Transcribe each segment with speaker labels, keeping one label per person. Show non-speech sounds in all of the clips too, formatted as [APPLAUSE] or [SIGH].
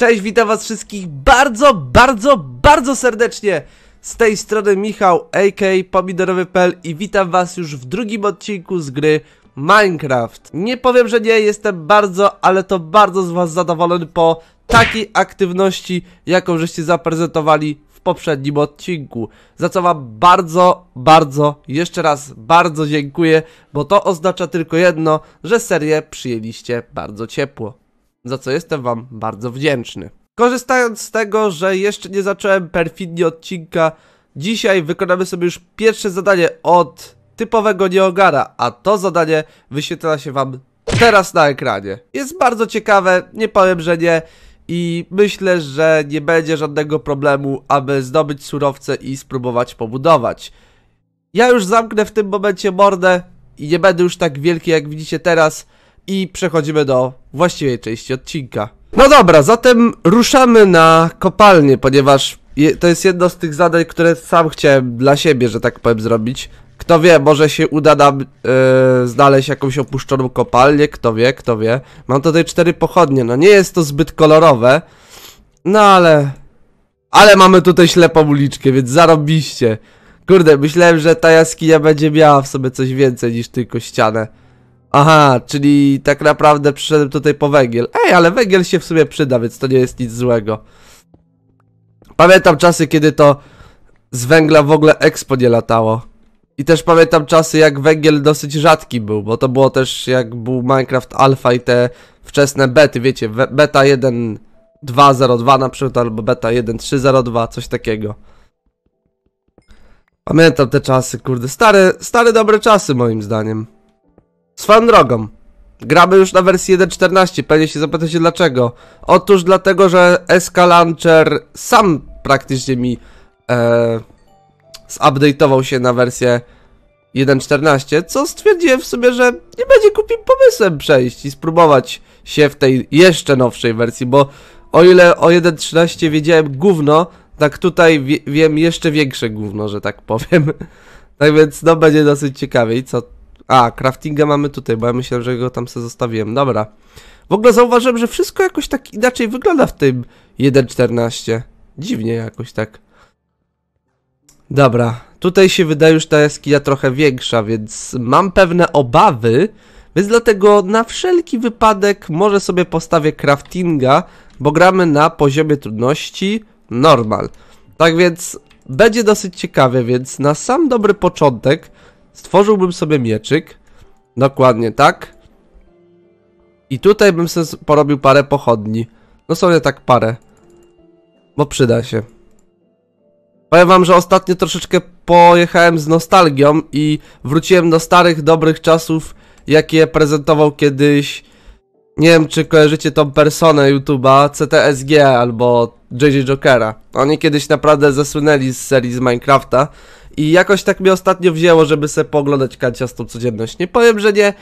Speaker 1: Cześć, witam was wszystkich bardzo, bardzo, bardzo serdecznie! Z tej strony Michał, AK Pomidorowy.pl i witam was już w drugim odcinku z gry Minecraft. Nie powiem, że nie, jestem bardzo, ale to bardzo z was zadowolony po takiej aktywności, jaką żeście zaprezentowali w poprzednim odcinku. Za co wam bardzo, bardzo, jeszcze raz bardzo dziękuję, bo to oznacza tylko jedno, że serię przyjęliście bardzo ciepło za co jestem Wam bardzo wdzięczny. Korzystając z tego, że jeszcze nie zacząłem perfidnie odcinka, dzisiaj wykonamy sobie już pierwsze zadanie od typowego nieogara, a to zadanie wyświetla się Wam teraz na ekranie. Jest bardzo ciekawe, nie powiem, że nie i myślę, że nie będzie żadnego problemu, aby zdobyć surowce i spróbować pobudować. Ja już zamknę w tym momencie mordę i nie będę już tak wielki jak widzicie teraz, i przechodzimy do właściwej części odcinka. No dobra, zatem ruszamy na kopalnię, ponieważ je, to jest jedno z tych zadań, które sam chciałem dla siebie, że tak powiem, zrobić. Kto wie, może się uda nam yy, znaleźć jakąś opuszczoną kopalnię, kto wie, kto wie. Mam tutaj cztery pochodnie, no nie jest to zbyt kolorowe, no ale... Ale mamy tutaj ślepą uliczkę, więc zarobiście. Kurde, myślałem, że ta jaskinia będzie miała w sobie coś więcej niż tylko ścianę. Aha, czyli tak naprawdę przyszedłem tutaj po węgiel. Ej, ale węgiel się w sumie przyda, więc to nie jest nic złego. Pamiętam czasy, kiedy to z węgla w ogóle expo nie latało. I też pamiętam czasy, jak węgiel dosyć rzadki był, bo to było też jak był Minecraft Alpha i te wczesne bety, wiecie, beta 1.2.02 na przykład, albo beta 1.3.02, coś takiego. Pamiętam te czasy, kurde, stare, stare dobre czasy moim zdaniem. Swoją drogą, gramy już na wersji 1.14, pewnie się zapytacie dlaczego. Otóż dlatego, że SK Launcher sam praktycznie mi e, zupdate'ował się na wersję 1.14, co stwierdziłem w sobie, że nie będzie kupił pomysłem przejść i spróbować się w tej jeszcze nowszej wersji, bo o ile o 1.13 wiedziałem gówno, tak tutaj wie, wiem jeszcze większe gówno, że tak powiem. [LAUGHS] Tak więc no będzie dosyć ciekawiej, co a, craftinga mamy tutaj, bo ja myślałem, że go tam sobie zostawiłem. Dobra. W ogóle zauważyłem, że wszystko jakoś tak inaczej wygląda w tym 1.14. Dziwnie jakoś tak. Dobra, tutaj się wydaje już ta jaskinia trochę większa, więc mam pewne obawy, więc dlatego na wszelki wypadek może sobie postawię craftinga, bo gramy na poziomie trudności normal. Tak więc będzie dosyć ciekawie, więc na sam dobry początek Stworzyłbym sobie mieczyk. Dokładnie tak. I tutaj bym sobie porobił parę pochodni. No sobie tak parę. Bo przyda się. Powiem wam, że ostatnio troszeczkę pojechałem z nostalgią i wróciłem do starych, dobrych czasów, jakie prezentował kiedyś... Nie wiem, czy kojarzycie tą personę YouTube'a, CTSG albo JJ Jokera. Oni kiedyś naprawdę zasłynęli z serii z Minecrafta. I jakoś tak mnie ostatnio wzięło, żeby se poglądać kanciastą z tą codzienność. Nie powiem, że nie.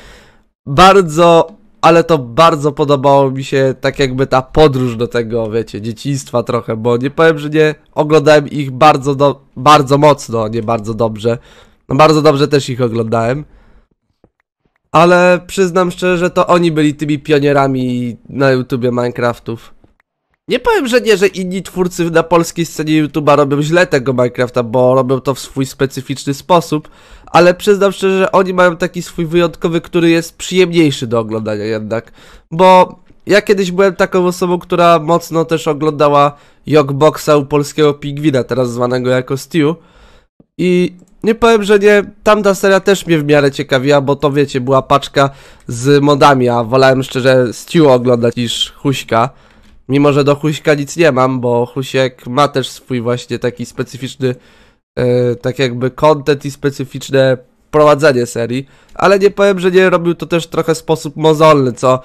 Speaker 1: Bardzo, ale to bardzo podobało mi się tak jakby ta podróż do tego, wiecie, dzieciństwa trochę, bo nie powiem, że nie. Oglądałem ich bardzo, do, bardzo mocno, nie bardzo dobrze. No bardzo dobrze też ich oglądałem. Ale przyznam szczerze, że to oni byli tymi pionierami na YouTubie Minecraftów. Nie powiem, że nie, że inni twórcy na polskiej scenie YouTube'a robią źle tego Minecrafta, bo robią to w swój specyficzny sposób, ale przyznam szczerze, że oni mają taki swój wyjątkowy, który jest przyjemniejszy do oglądania jednak, bo ja kiedyś byłem taką osobą, która mocno też oglądała Jogboxa u polskiego pingwina, teraz zwanego jako Stew i nie powiem, że nie, tamta seria też mnie w miarę ciekawiła, bo to wiecie, była paczka z modami, a wolałem szczerze Stew oglądać niż Huśka. Mimo, że do Huśka nic nie mam, bo Husiek ma też swój właśnie taki specyficzny, yy, tak jakby content i specyficzne prowadzenie serii, ale nie powiem, że nie robił to też trochę w sposób mozolny, co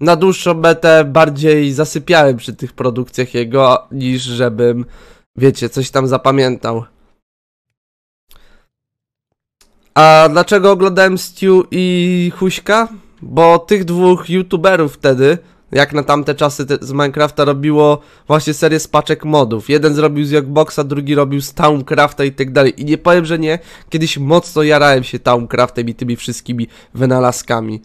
Speaker 1: na dłuższą metę bardziej zasypiałem przy tych produkcjach jego, niż żebym, wiecie, coś tam zapamiętał. A dlaczego oglądałem Stu i Huśka? Bo tych dwóch youtuberów wtedy jak na tamte czasy te, z Minecrafta robiło właśnie serię spaczek modów. Jeden zrobił z Jogboxa, drugi robił z Towncrafta i tak dalej. I nie powiem, że nie, kiedyś mocno jarałem się Towncraftem i tymi wszystkimi wynalazkami.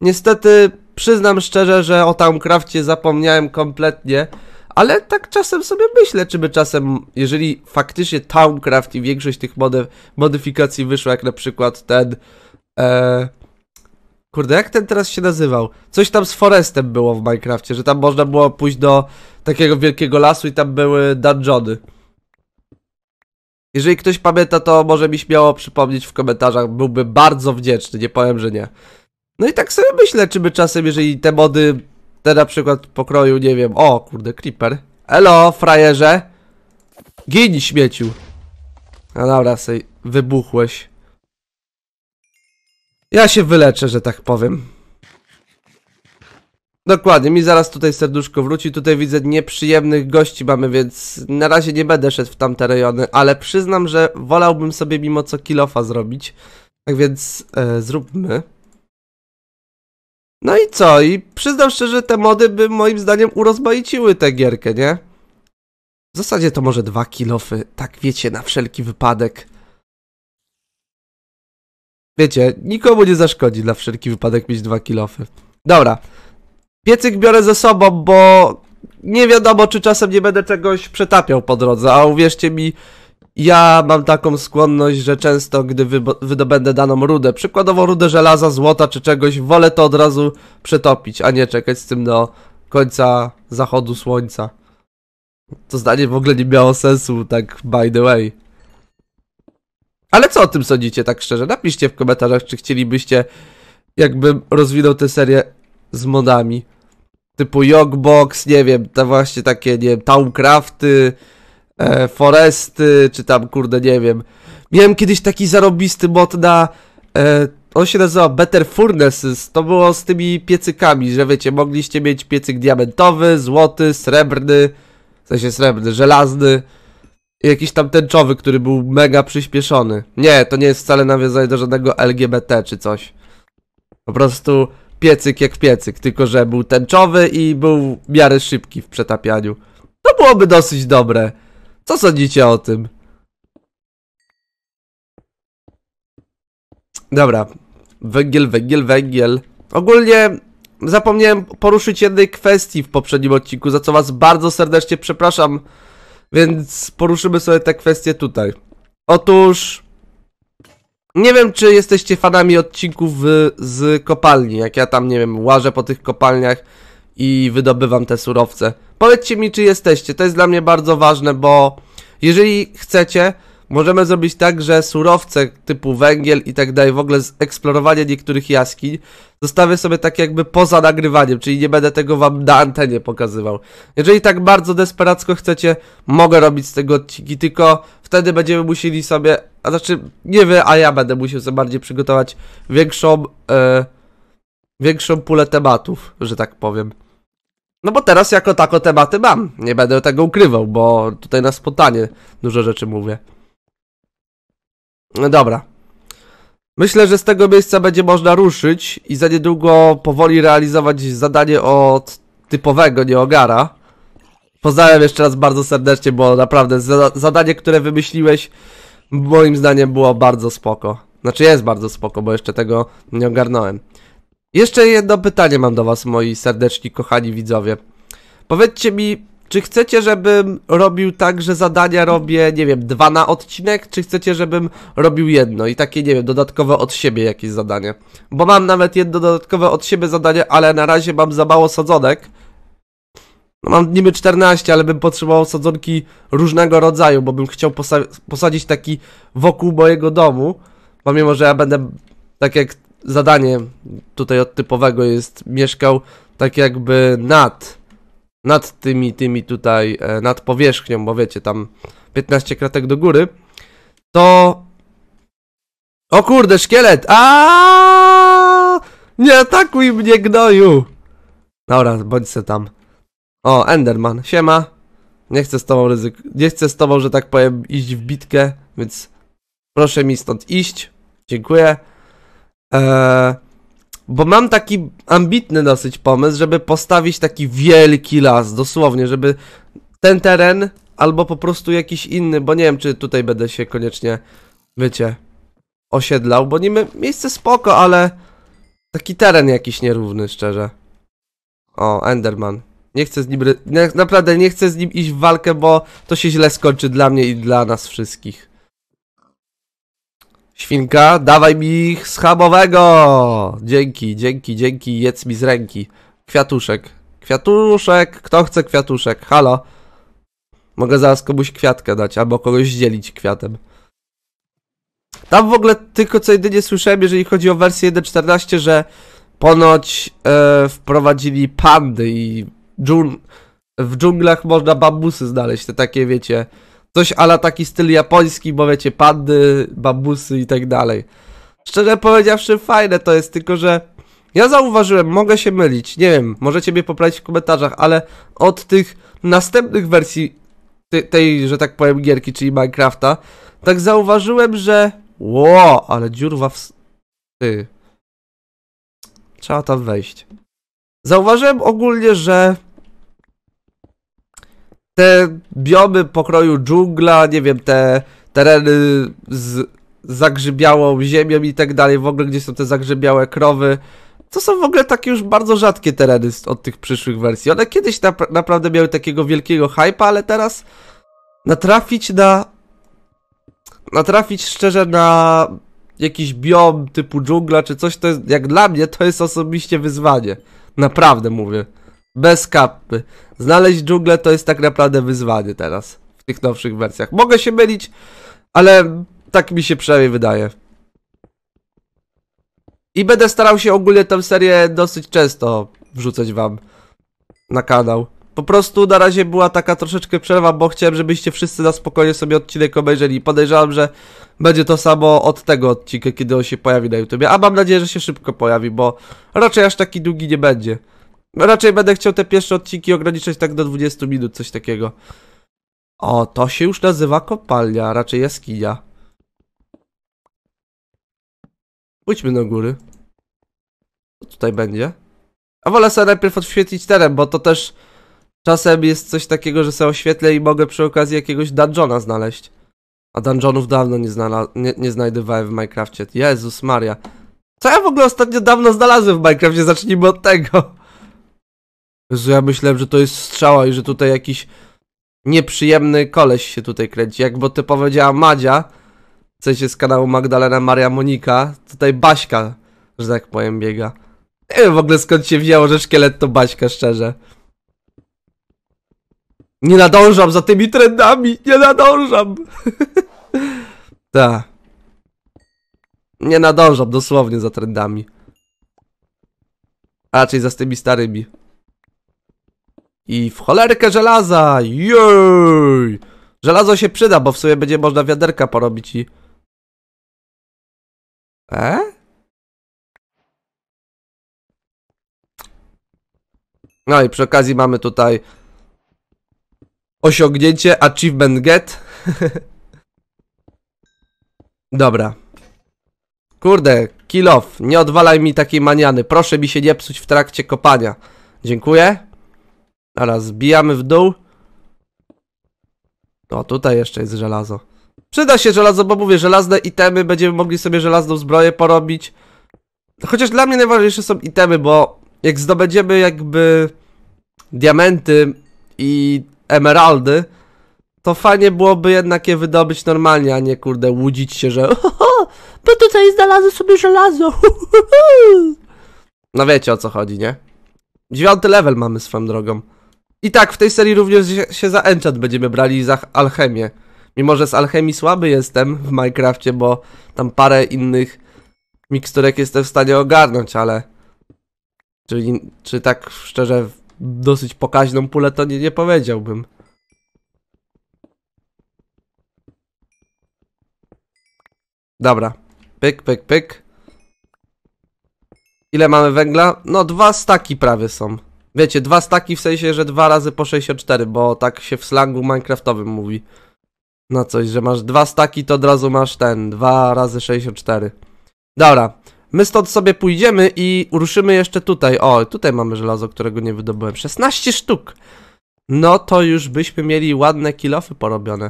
Speaker 1: Niestety przyznam szczerze, że o Towncrafcie zapomniałem kompletnie, ale tak czasem sobie myślę, czy by czasem, jeżeli faktycznie Towncraft i większość tych modyfikacji wyszła, jak na przykład ten... E, Kurde, jak ten teraz się nazywał? Coś tam z Forestem było w Minecrafcie, że tam można było pójść do takiego wielkiego lasu i tam były dungeony. Jeżeli ktoś pamięta, to może mi śmiało przypomnieć w komentarzach. Byłby bardzo wdzięczny, nie powiem, że nie. No i tak sobie myślę, czy my czasem, jeżeli te mody, te na przykład pokroju, nie wiem, o kurde, creeper. Elo, frajerze. Gin śmieciu. No dobra, sobie wybuchłeś. Ja się wyleczę, że tak powiem. Dokładnie, mi zaraz tutaj serduszko wróci. Tutaj widzę nieprzyjemnych gości mamy, więc na razie nie będę szedł w tamte rejony, ale przyznam, że wolałbym sobie mimo co kilofa zrobić. Tak więc e, zróbmy. No i co? I przyznam szczerze, te mody by moim zdaniem urozmaiciły tę gierkę, nie? W zasadzie to może dwa kilofy, tak wiecie, na wszelki wypadek. Wiecie, nikomu nie zaszkodzi dla wszelki wypadek mieć dwa kilofy. Dobra. Piecyk biorę ze sobą, bo nie wiadomo, czy czasem nie będę czegoś przetapiał po drodze, a uwierzcie mi, ja mam taką skłonność, że często, gdy wydobędę daną rudę, przykładowo rudę żelaza, złota czy czegoś, wolę to od razu przetopić, a nie czekać z tym do końca zachodu słońca. To zdanie w ogóle nie miało sensu, tak by the way. Ale co o tym sądzicie, tak szczerze? Napiszcie w komentarzach, czy chcielibyście, jakbym rozwinął tę serię z modami. Typu Yogbox, nie wiem, ta właśnie takie, nie wiem, Towncrafty, e, Foresty, czy tam, kurde, nie wiem. Miałem kiedyś taki zarobisty mod na... E, on się nazywa Better Furnaces. To było z tymi piecykami, że wiecie, mogliście mieć piecyk diamentowy, złoty, srebrny, w sensie srebrny, żelazny jakiś tam tęczowy, który był mega przyspieszony. Nie, to nie jest wcale nawiązanie do żadnego LGBT czy coś. Po prostu piecyk jak piecyk, tylko że był tęczowy i był w miarę szybki w przetapianiu. To byłoby dosyć dobre. Co sądzicie o tym? Dobra. Węgiel, węgiel, węgiel. Ogólnie zapomniałem poruszyć jednej kwestii w poprzednim odcinku, za co was bardzo serdecznie przepraszam. Więc poruszymy sobie tę kwestię tutaj. Otóż nie wiem, czy jesteście fanami odcinków z kopalni, jak ja tam, nie wiem, łażę po tych kopalniach i wydobywam te surowce. Powiedzcie mi, czy jesteście, to jest dla mnie bardzo ważne, bo jeżeli chcecie, Możemy zrobić tak, że surowce typu węgiel i tak dalej, w ogóle eksplorowanie niektórych jaskiń zostawię sobie tak jakby poza nagrywaniem, czyli nie będę tego wam na antenie pokazywał. Jeżeli tak bardzo desperacko chcecie, mogę robić z tego odcinki, tylko wtedy będziemy musieli sobie, a znaczy nie wy, a ja będę musiał sobie bardziej przygotować większą, e, większą pulę tematów, że tak powiem. No bo teraz jako tako tematy mam, nie będę tego ukrywał, bo tutaj na spontanie dużo rzeczy mówię. No dobra. Myślę, że z tego miejsca będzie można ruszyć i za niedługo powoli realizować zadanie od typowego nieogara. Pozdrawiam jeszcze raz bardzo serdecznie, bo naprawdę za zadanie, które wymyśliłeś, moim zdaniem było bardzo spoko. Znaczy jest bardzo spoko, bo jeszcze tego nie ogarnąłem. Jeszcze jedno pytanie mam do was, moi serdeczni kochani widzowie. Powiedzcie mi, czy chcecie, żebym robił tak, że zadania robię, nie wiem, dwa na odcinek, czy chcecie, żebym robił jedno i takie, nie wiem, dodatkowe od siebie jakieś zadanie? Bo mam nawet jedno dodatkowe od siebie zadanie, ale na razie mam za mało sadzonek. No mam niby 14, ale bym potrzebował sadzonki różnego rodzaju, bo bym chciał posa posadzić taki wokół mojego domu. Pomimo, że ja będę, tak jak zadanie tutaj od typowego jest, mieszkał tak jakby nad nad tymi, tymi tutaj, e, nad powierzchnią, bo wiecie, tam 15 kratek do góry, to... O kurde, szkielet! A Nie atakuj mnie, gnoju! Dobra, bądź se tam. O, Enderman, siema. Nie chcę z tobą ryzyk... Nie chcę z tobą, że tak powiem, iść w bitkę, więc proszę mi stąd iść. Dziękuję. Eee... Bo mam taki ambitny dosyć pomysł, żeby postawić taki wielki las, dosłownie, żeby ten teren albo po prostu jakiś inny, bo nie wiem, czy tutaj będę się koniecznie, wiecie, osiedlał, bo niby miejsce spoko, ale taki teren jakiś nierówny, szczerze. O, Enderman. Nie chcę z nim, nie, naprawdę nie chcę z nim iść w walkę, bo to się źle skończy dla mnie i dla nas wszystkich. Świnka, dawaj mi schabowego! Dzięki, dzięki, dzięki, jedz mi z ręki. Kwiatuszek, kwiatuszek, kto chce kwiatuszek? Halo? Mogę zaraz komuś kwiatkę dać, albo kogoś dzielić kwiatem. Tam w ogóle tylko co jedynie słyszałem, jeżeli chodzi o wersję 1.14, że ponoć e, wprowadzili pandy i dżun w dżunglach można bambusy znaleźć, te takie wiecie Coś ala taki styl japoński, bo wiecie, pandy, babusy i tak dalej. Szczerze powiedziawszy, fajne to jest, tylko że ja zauważyłem, mogę się mylić, nie wiem, możecie mnie poprawić w komentarzach, ale od tych następnych wersji tej, tej że tak powiem, gierki, czyli Minecrafta, tak zauważyłem, że... Ło, ale dziurwa w... Ty. Trzeba tam wejść. Zauważyłem ogólnie, że te biomy pokroju dżungla, nie wiem, te tereny z zagrzybiałą ziemią i tak dalej, w ogóle gdzie są te zagrzybiałe krowy. To są w ogóle takie już bardzo rzadkie tereny od tych przyszłych wersji. One kiedyś naprawdę miały takiego wielkiego hype'a, ale teraz natrafić na... Natrafić szczerze na jakiś biom typu dżungla czy coś, to jest, jak dla mnie, to jest osobiście wyzwanie. Naprawdę mówię. Bez kapy. Znaleźć dżunglę to jest tak naprawdę wyzwanie teraz. W tych nowszych wersjach. Mogę się mylić, ale tak mi się przynajmniej wydaje. I będę starał się ogólnie tę serię dosyć często wrzucać wam na kanał. Po prostu na razie była taka troszeczkę przerwa, bo chciałem, żebyście wszyscy na spokojnie sobie odcinek obejrzeli. Podejrzewam, że będzie to samo od tego odcinka, kiedy on się pojawi na YouTubie. A mam nadzieję, że się szybko pojawi, bo raczej aż taki długi nie będzie. No raczej będę chciał te pierwsze odcinki ograniczać tak do 20 minut, coś takiego. O, to się już nazywa kopalnia, a raczej jaskinia. Pójdźmy do góry. Co tutaj będzie? A wolę sobie najpierw odświetlić teren, bo to też czasem jest coś takiego, że sobie oświetlę i mogę przy okazji jakiegoś dungeona znaleźć. A dungeonów dawno nie, znala nie, nie w Minecraftie Jezus Maria. Co ja w ogóle ostatnio dawno znalazłem w Minecraftie? Zacznijmy od tego. Jezu, ja myślałem, że to jest strzała i że tutaj jakiś nieprzyjemny koleś się tutaj kręci. Jak bo ty powiedziała Madzia, w sensie z kanału Magdalena Maria Monika, tutaj Baśka, że tak powiem, biega. Nie wiem w ogóle skąd się wzięło, że szkielet to Baśka, szczerze. Nie nadążam za tymi trendami, nie nadążam. [LAUGHS] tak. Nie nadążam dosłownie za trendami. A raczej za tymi starymi. I w cholerkę żelaza! Jej! Żelazo się przyda, bo w sobie będzie można wiaderka porobić i... E? No i przy okazji mamy tutaj osiągnięcie, achievement get. [LAUGHS] Dobra. Kurde, kill off, nie odwalaj mi takiej maniany. Proszę mi się nie psuć w trakcie kopania. Dziękuję. Teraz zbijamy w dół. O, no, tutaj jeszcze jest żelazo. Przyda się żelazo, bo mówię, żelazne itemy, będziemy mogli sobie żelazną zbroję porobić. Chociaż dla mnie najważniejsze są itemy, bo jak zdobędziemy jakby diamenty i emeraldy, to fajnie byłoby jednak je wydobyć normalnie, a nie kurde łudzić się, że bo [LAUGHS] tutaj znalazłem sobie żelazo. [LAUGHS] no wiecie o co chodzi, nie? Dziewiąty level mamy swoją drogą. I tak, w tej serii również się za enchant będziemy brali za alchemię. Mimo, że z alchemii słaby jestem w Minecrafcie, bo tam parę innych miksturek jestem w stanie ogarnąć, ale... Czyli, czy tak szczerze, dosyć pokaźną pulę to nie, nie powiedziałbym. Dobra. Pyk, pyk, pyk. Ile mamy węgla? No dwa staki prawie są. Wiecie, dwa staki w sensie, że dwa razy po 64, bo tak się w slangu minecraftowym mówi. Na no coś, że masz dwa staki, to od razu masz ten, dwa razy 64. Dobra, my stąd sobie pójdziemy i ruszymy jeszcze tutaj. O, tutaj mamy żelazo, którego nie wydobyłem. 16 sztuk! No to już byśmy mieli ładne kilofy porobione.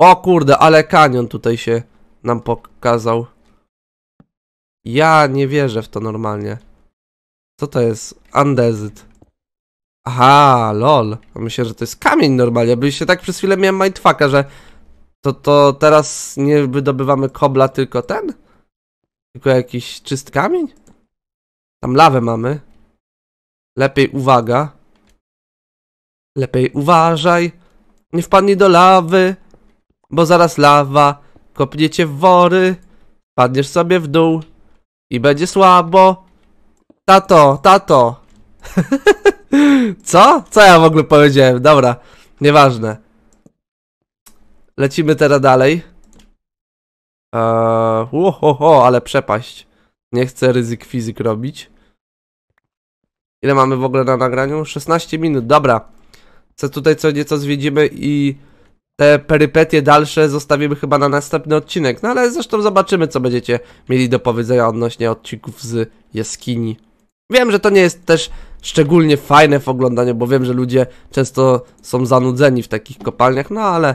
Speaker 1: O kurde, ale kanion tutaj się nam pokazał. Ja nie wierzę w to normalnie. Co to jest? Andezyt. Aha, lol. Myślę, że to jest kamień normalnie. się tak przez chwilę miałem mindfucka, że to, to teraz nie wydobywamy kobla, tylko ten? Tylko jakiś czysty kamień? Tam lawę mamy. Lepiej uwaga. Lepiej uważaj. Nie wpadnij do lawy, bo zaraz lawa kopnie cię w wory. Padniesz sobie w dół i będzie słabo. Tato, tato. [LAUGHS] Co? Co ja w ogóle powiedziałem? Dobra, nieważne. Lecimy teraz dalej. Eee, ho, ho, ale przepaść. Nie chcę ryzyk fizyk robić. Ile mamy w ogóle na nagraniu? 16 minut, dobra. Co tutaj co nieco zwiedzimy i te perypetie dalsze zostawimy chyba na następny odcinek. No ale zresztą zobaczymy, co będziecie mieli do powiedzenia odnośnie odcinków z jaskini. Wiem, że to nie jest też szczególnie fajne w oglądaniu, bo wiem, że ludzie często są zanudzeni w takich kopalniach, no ale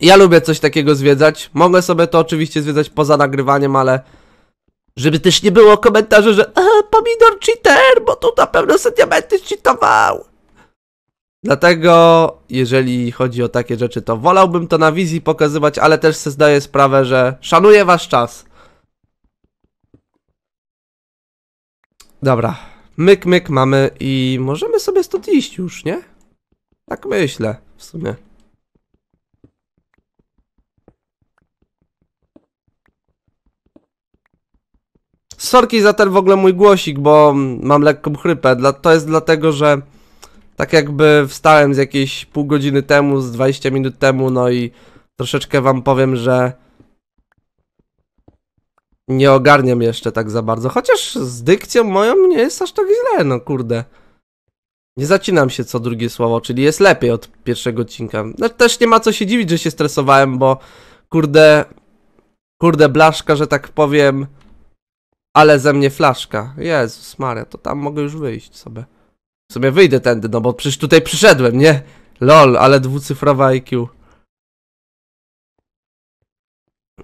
Speaker 1: ja lubię coś takiego zwiedzać. Mogę sobie to oczywiście zwiedzać poza nagrywaniem, ale żeby też nie było komentarzy, że e, pomidor cheater, bo tu na pewno diamenty cheatował. Dlatego, jeżeli chodzi o takie rzeczy, to wolałbym to na wizji pokazywać, ale też sobie zdaję sprawę, że szanuję wasz czas. Dobra, myk, myk mamy i możemy sobie stąd iść już, nie? Tak myślę, w sumie. Sorki za ten w ogóle mój głosik, bo mam lekką chrypę. to jest dlatego, że tak jakby wstałem z jakieś pół godziny temu, z 20 minut temu, no i troszeczkę wam powiem, że nie ogarniam jeszcze tak za bardzo. Chociaż z dykcją moją nie jest aż tak źle, no kurde. Nie zacinam się co drugie słowo, czyli jest lepiej od pierwszego odcinka. No, też nie ma co się dziwić, że się stresowałem, bo kurde, kurde blaszka, że tak powiem, ale ze mnie flaszka. Jezus Maria, to tam mogę już wyjść sobie. Sobie wyjdę tędy, no bo przecież tutaj przyszedłem, nie? Lol, ale dwucyfrowa IQ.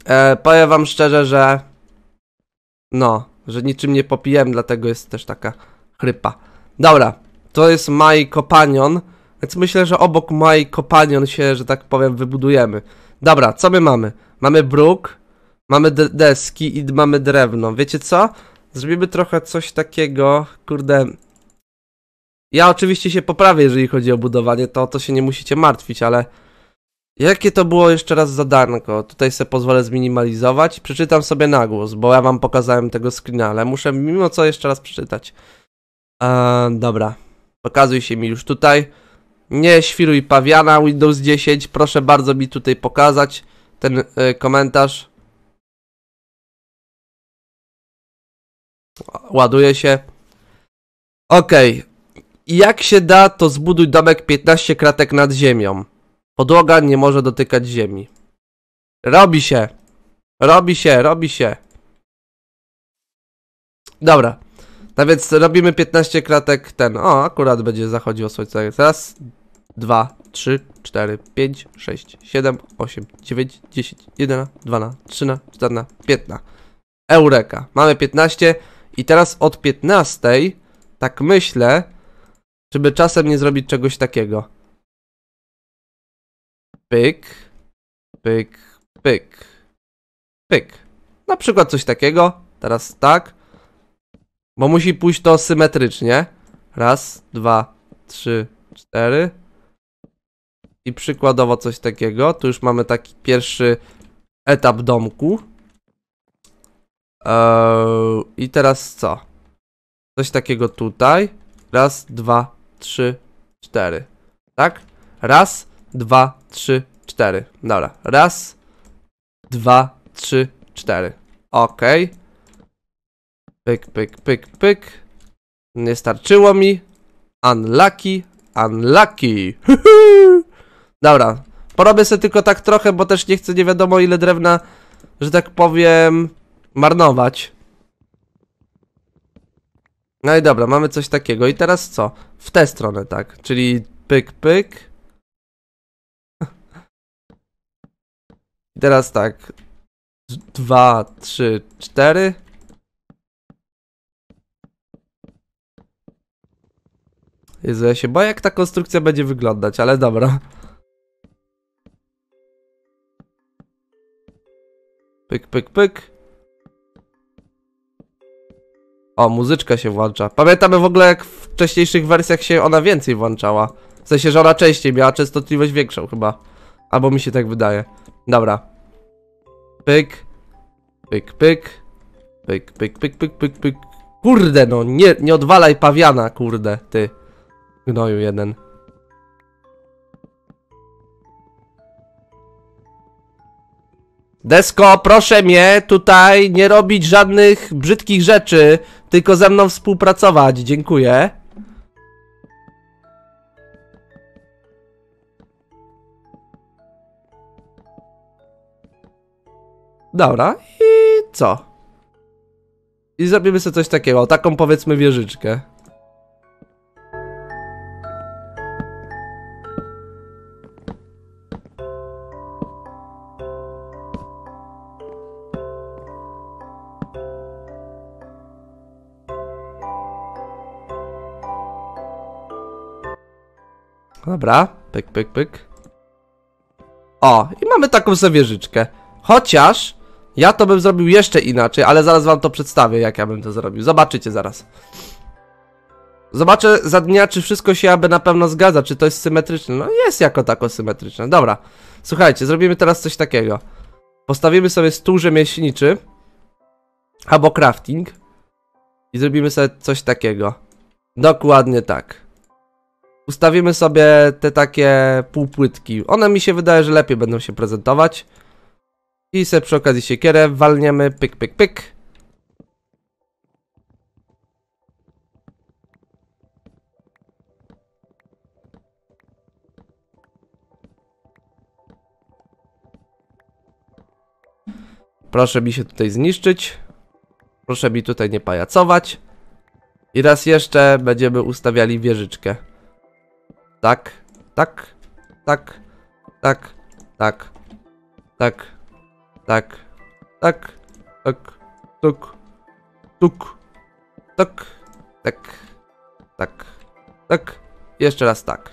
Speaker 1: E, powiem wam szczerze, że no, że niczym nie popijemy, dlatego jest też taka chrypa. Dobra, to jest My Companion, więc myślę, że obok My Companion się, że tak powiem, wybudujemy. Dobra, co my mamy? Mamy bruk, mamy deski i mamy drewno. Wiecie co? Zrobimy trochę coś takiego, kurde... Ja oczywiście się poprawię, jeżeli chodzi o budowanie, to o to się nie musicie martwić, ale... Jakie to było jeszcze raz zadanko? Tutaj sobie pozwolę zminimalizować. Przeczytam sobie na głos, bo ja wam pokazałem tego screena, ale muszę mimo co jeszcze raz przeczytać. Eee, dobra. Pokazuj się mi już tutaj. Nie świruj pawiana Windows 10. Proszę bardzo mi tutaj pokazać ten y, komentarz. Ładuje się. Okej. Okay. Jak się da, to zbuduj domek 15 kratek nad ziemią. Podłoga nie może dotykać ziemi. Robi się. Robi się, robi się. Dobra. No więc robimy 15 kratek ten. O, akurat będzie zachodziło słońce. Raz, dwa, trzy, cztery, pięć, sześć, siedem, osiem, dziewięć, dziesięć, 11, 12, 13, 14, 15. Eureka. Mamy 15 i teraz od 15 tak myślę, żeby czasem nie zrobić czegoś takiego pyk, pyk, pyk, pyk. Na przykład coś takiego, teraz tak, bo musi pójść to symetrycznie. Raz, dwa, trzy, cztery. I przykładowo coś takiego. Tu już mamy taki pierwszy etap domku. Eee, I teraz co? Coś takiego tutaj. Raz, dwa, trzy, cztery. Tak? Raz, dwa, trzy, cztery. Dobra, raz, dwa, trzy, cztery. Ok. Pyk, pyk, pyk, pyk. Nie starczyło mi. Unlucky, unlucky. [LAUGHS] Dobra, porobię sobie tylko tak trochę, bo też nie chcę nie wiadomo ile drewna, że tak powiem, marnować. No i dobra, mamy coś takiego. I teraz co? W tę stronę, tak? Czyli pyk, pyk. I teraz tak. Dwa, trzy, cztery. Jezu, ja się boję jak ta konstrukcja będzie wyglądać, ale dobra. Pyk, pyk, pyk. O, muzyczka się włącza. Pamiętamy w ogóle jak w wcześniejszych wersjach się ona więcej włączała. W sensie, że ona częściej miała częstotliwość większą chyba. Albo mi się tak wydaje. Dobra. Pyk. Pyk, pyk. Pyk, pyk, pyk, pyk, pyk, pyk. Kurde no, nie, nie odwalaj pawiana, kurde, ty. Gnoju jeden. Desko, proszę mnie tutaj nie robić żadnych brzydkich rzeczy, tylko ze mną współpracować. Dziękuję. Dobra, i co? I zrobimy sobie coś takiego, taką powiedzmy wieżyczkę. Dobra, pyk, pyk, pyk. O, i mamy taką sobie wieżyczkę. Chociaż ja to bym zrobił jeszcze inaczej, ale zaraz wam to przedstawię, jak ja bym to zrobił. Zobaczycie zaraz. Zobaczę za dnia, czy wszystko się aby na pewno zgadza, czy to jest symetryczne. No jest jako tako symetryczne. Dobra, słuchajcie, zrobimy teraz coś takiego. Postawimy sobie stół rzemieślniczy albo crafting i zrobimy sobie coś takiego. Dokładnie tak. Ustawimy sobie te takie półpłytki. One mi się wydaje, że lepiej będą się prezentować. I se przy okazji siekierę walniemy, pyk, pyk, pyk. Proszę mi się tutaj zniszczyć. Proszę mi tutaj nie pajacować. I raz jeszcze będziemy ustawiali wieżyczkę. Tak, tak, tak, tak, tak, tak. Tak. Tak. Tak. Tuk. Tuk. Tak. Tak. Tak. Tak. Jeszcze raz tak.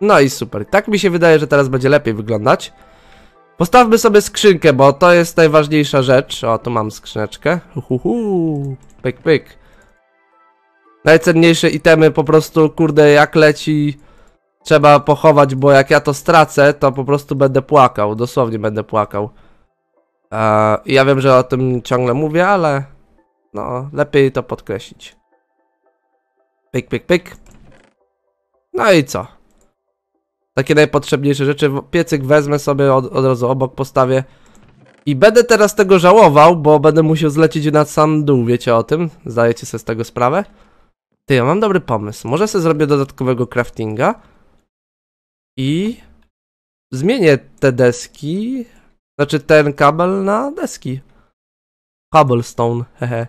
Speaker 1: No i super. Tak mi się wydaje, że teraz będzie lepiej wyglądać. Postawmy sobie skrzynkę, bo to jest najważniejsza rzecz. O, tu mam skrzyneczkę. Uhuhu. Pyk, pyk. Najcenniejsze itemy po prostu, kurde, jak leci trzeba pochować, bo jak ja to stracę, to po prostu będę płakał. Dosłownie będę płakał. E, ja wiem, że o tym ciągle mówię, ale no, lepiej to podkreślić. Pyk, pyk, pyk. No i co? Takie najpotrzebniejsze rzeczy. Piecyk wezmę sobie od, od razu obok, postawię. I będę teraz tego żałował, bo będę musiał zlecić na sam dół, wiecie o tym? Zdajecie sobie z tego sprawę? Ty, ja mam dobry pomysł. Może sobie zrobię dodatkowego craftinga i zmienię te deski znaczy ten kabel na deski. Cobblestone, hehe.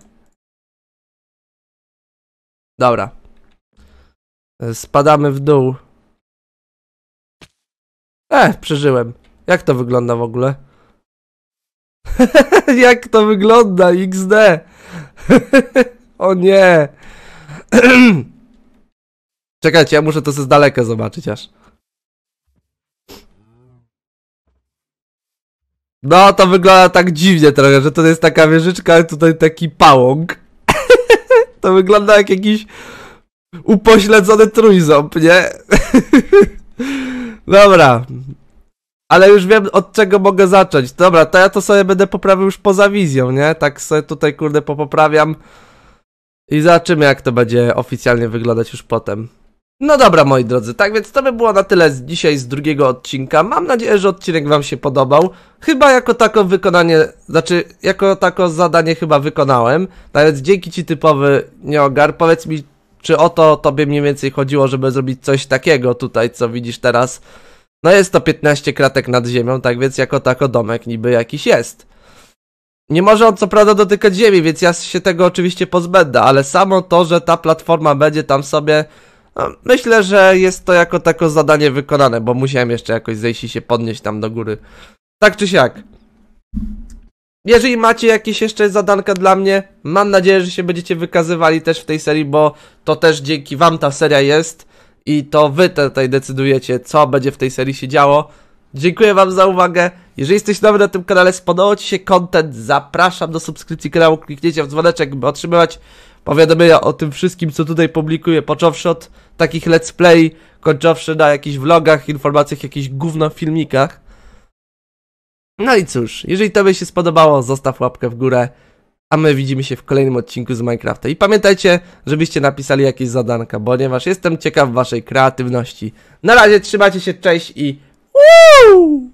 Speaker 1: Dobra. Spadamy w dół. E, przeżyłem. Jak to wygląda w ogóle? [LAUGHS] Jak to wygląda? XD. [LAUGHS] o nie. [CLEARS THROAT] Czekajcie, ja muszę to z daleka zobaczyć aż. No, to wygląda tak dziwnie trochę, że to jest taka wieżyczka, tutaj taki pałąk. [LAUGHS] to wygląda jak jakiś upośledzony trójząb, nie? [LAUGHS] Dobra. Ale już wiem, od czego mogę zacząć. Dobra, to ja to sobie będę poprawił już poza wizją, nie? Tak sobie tutaj, kurde, popoprawiam. I zobaczymy, jak to będzie oficjalnie wyglądać już potem. No dobra, moi drodzy, tak więc to by było na tyle z dzisiaj z drugiego odcinka. Mam nadzieję, że odcinek Wam się podobał. Chyba jako tako wykonanie, znaczy jako tako zadanie chyba wykonałem. Nawet no dzięki Ci typowy Neogar, powiedz mi, czy o to Tobie mniej więcej chodziło, żeby zrobić coś takiego tutaj, co widzisz teraz. No jest to 15 kratek nad ziemią, tak więc jako tako domek niby jakiś jest. Nie może on co prawda dotykać ziemi, więc ja się tego oczywiście pozbędę, ale samo to, że ta platforma będzie tam sobie no, myślę, że jest to jako tako zadanie wykonane, bo musiałem jeszcze jakoś zejść i się podnieść tam do góry. Tak czy siak. Jeżeli macie jakieś jeszcze zadanka dla mnie, mam nadzieję, że się będziecie wykazywali też w tej serii, bo to też dzięki wam ta seria jest i to wy tutaj decydujecie, co będzie w tej serii się działo. Dziękuję wam za uwagę. Jeżeli jesteś nowy na tym kanale, spodobał ci się content, zapraszam do subskrypcji kanału, kliknięcie w dzwoneczek, by otrzymywać powiadomienia o tym wszystkim, co tutaj publikuję, począwszy od takich let's play, kończywszy na jakichś vlogach, informacjach, jakichś gówno filmikach. No i cóż, jeżeli Tobie się spodobało, zostaw łapkę w górę, a my widzimy się w kolejnym odcinku z Minecrafta. I pamiętajcie, żebyście napisali jakieś zadanka, ponieważ jestem ciekaw Waszej kreatywności. Na razie, trzymajcie się, cześć i... Woo!